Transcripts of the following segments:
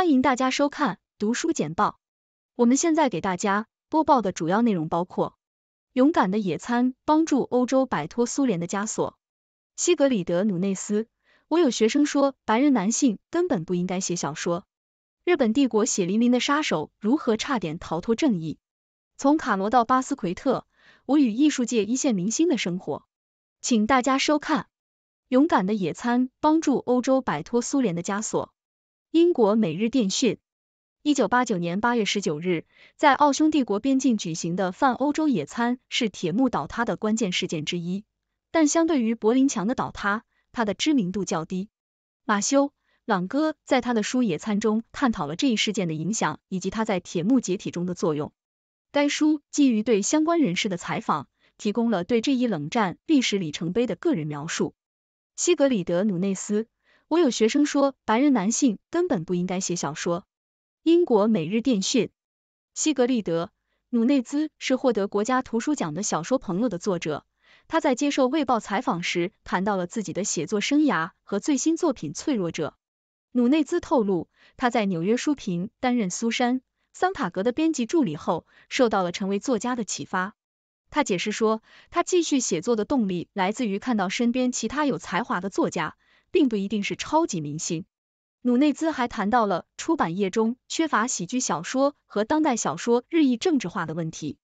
欢迎大家收看读书简报。我们现在给大家播报的主要内容包括：勇敢的野餐，帮助欧洲摆脱苏联的枷锁；西格里德·努内斯，我有学生说白人男性根本不应该写小说；日本帝国血淋淋的杀手如何差点逃脱正义；从卡罗到巴斯奎特，我与艺术界一线明星的生活。请大家收看《勇敢的野餐》，帮助欧洲摆脱苏联的枷锁。英国每日电讯，一九八九年八月十九日，在奥匈帝国边境举行的泛欧洲野餐是铁幕倒塌的关键事件之一，但相对于柏林墙的倒塌，它的知名度较低。马修·朗戈在他的书《野餐》中探讨了这一事件的影响以及他在铁幕解体中的作用。该书基于对相关人士的采访，提供了对这一冷战历史里程碑的个人描述。西格里德·努内斯。我有学生说，白人男性根本不应该写小说。英国《每日电讯》西格利德·努内兹是获得国家图书奖的小说《朋友》的作者。他在接受《卫报》采访时谈到了自己的写作生涯和最新作品《脆弱者》。努内兹透露，他在《纽约书评》担任苏珊·桑塔格的编辑助理后，受到了成为作家的启发。他解释说，他继续写作的动力来自于看到身边其他有才华的作家。并不一定是超级明星。努内兹还谈到了出版业中缺乏喜剧小说和当代小说日益政治化的问题。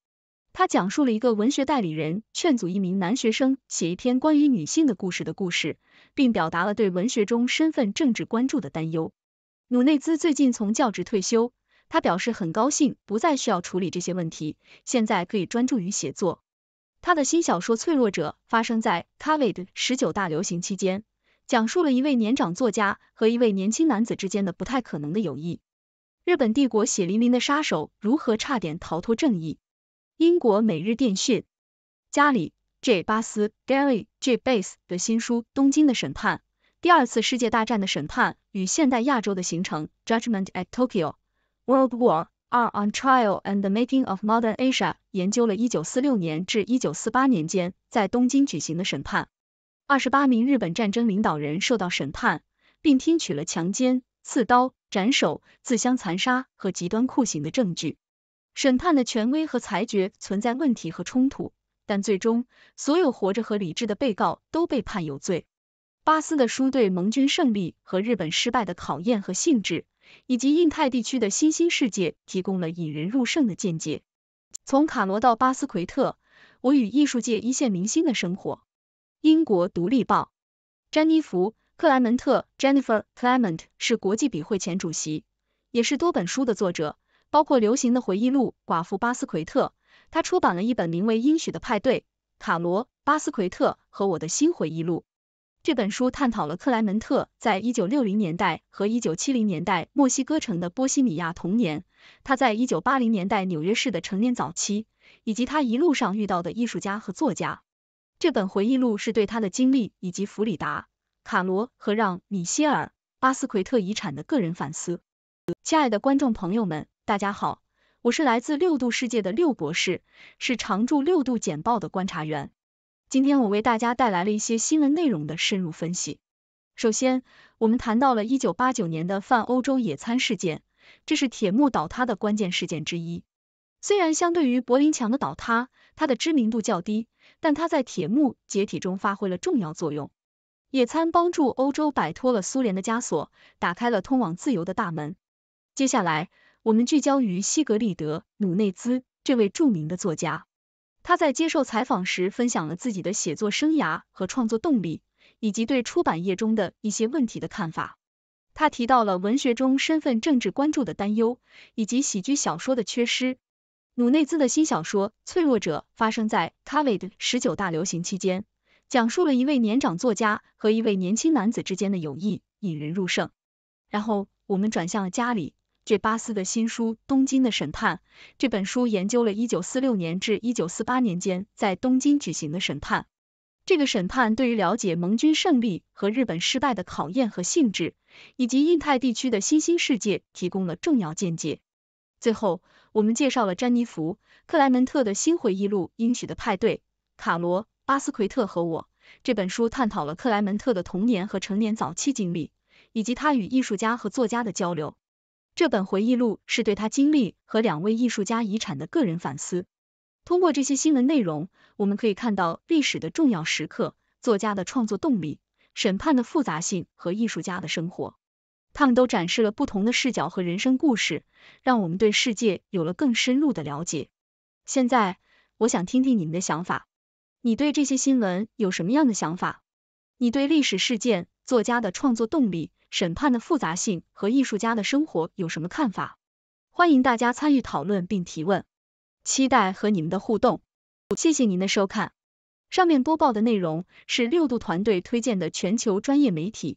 他讲述了一个文学代理人劝阻一名男学生写一篇关于女性的故事的故事，并表达了对文学中身份政治关注的担忧。努内兹最近从教职退休，他表示很高兴不再需要处理这些问题，现在可以专注于写作。他的新小说《脆弱者》发生在 Covid 十九大流行期间。讲述了一位年长作家和一位年轻男子之间的不太可能的友谊。日本帝国血淋淋的杀手如何差点逃脱正义？英国《每日电讯》加里 J. 巴斯 Gary J. Bass 的新书《东京的审判：第二次世界大战的审判与现代亚洲的形成》（Judgment at Tokyo: World War II on Trial and the Making of Modern Asia） 研究了一九四六年至一九四八年间在东京举行的审判。二十八名日本战争领导人受到审判，并听取了强奸、刺刀、斩首、自相残杀和极端酷刑的证据。审判的权威和裁决存在问题和冲突，但最终所有活着和理智的被告都被判有罪。巴斯的书对盟军胜利和日本失败的考验和性质，以及印太地区的新兴世界提供了引人入胜的见解。从卡罗到巴斯奎特，我与艺术界一线明星的生活。《英国独立报》，詹妮弗·克莱门特 （Jennifer Clement） 是国际笔会前主席，也是多本书的作者，包括流行的回忆录《寡妇巴斯奎特》。她出版了一本名为《应许的派对》、《卡罗·巴斯奎特和我的新回忆录》。这本书探讨了克莱门特在一九六零年代和一九七零年代墨西哥城的波西米亚童年，他在一九八零年代纽约市的成年早期，以及他一路上遇到的艺术家和作家。这本回忆录是对他的经历以及弗里达、卡罗和让·米歇尔·巴斯奎特遗产的个人反思。亲爱的观众朋友们，大家好，我是来自六度世界的六博士，是常驻六度简报的观察员。今天我为大家带来了一些新闻内容的深入分析。首先，我们谈到了一九八九年的泛欧洲野餐事件，这是铁幕倒塌的关键事件之一。虽然相对于柏林墙的倒塌，它的知名度较低，但它在铁幕解体中发挥了重要作用。野餐帮助欧洲摆脱了苏联的枷锁，打开了通往自由的大门。接下来，我们聚焦于西格丽德·努内兹这位著名的作家。他在接受采访时分享了自己的写作生涯和创作动力，以及对出版业中的一些问题的看法。他提到了文学中身份政治关注的担忧，以及喜剧小说的缺失。努内兹的新小说《脆弱者》发生在 COVID 十九大流行期间，讲述了一位年长作家和一位年轻男子之间的友谊，引人入胜。然后我们转向了家里 ·J· 巴斯的新书《东京的审判》，这本书研究了1946年至1948年间在东京举行的审判。这个审判对于了解盟军胜利和日本失败的考验和性质，以及印太地区的新兴世界，提供了重要见解。最后。我们介绍了詹妮弗·克莱门特的新回忆录《英许的派对》、《卡罗·巴斯奎特和我》这本书，探讨了克莱门特的童年和成年早期经历，以及他与艺术家和作家的交流。这本回忆录是对他经历和两位艺术家遗产的个人反思。通过这些新闻内容，我们可以看到历史的重要时刻、作家的创作动力、审判的复杂性和艺术家的生活。他们都展示了不同的视角和人生故事，让我们对世界有了更深入的了解。现在，我想听听你们的想法。你对这些新闻有什么样的想法？你对历史事件、作家的创作动力、审判的复杂性和艺术家的生活有什么看法？欢迎大家参与讨论并提问，期待和你们的互动。谢谢您的收看。上面播报的内容是六度团队推荐的全球专业媒体。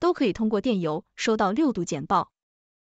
都可以通过电邮收到六度简报。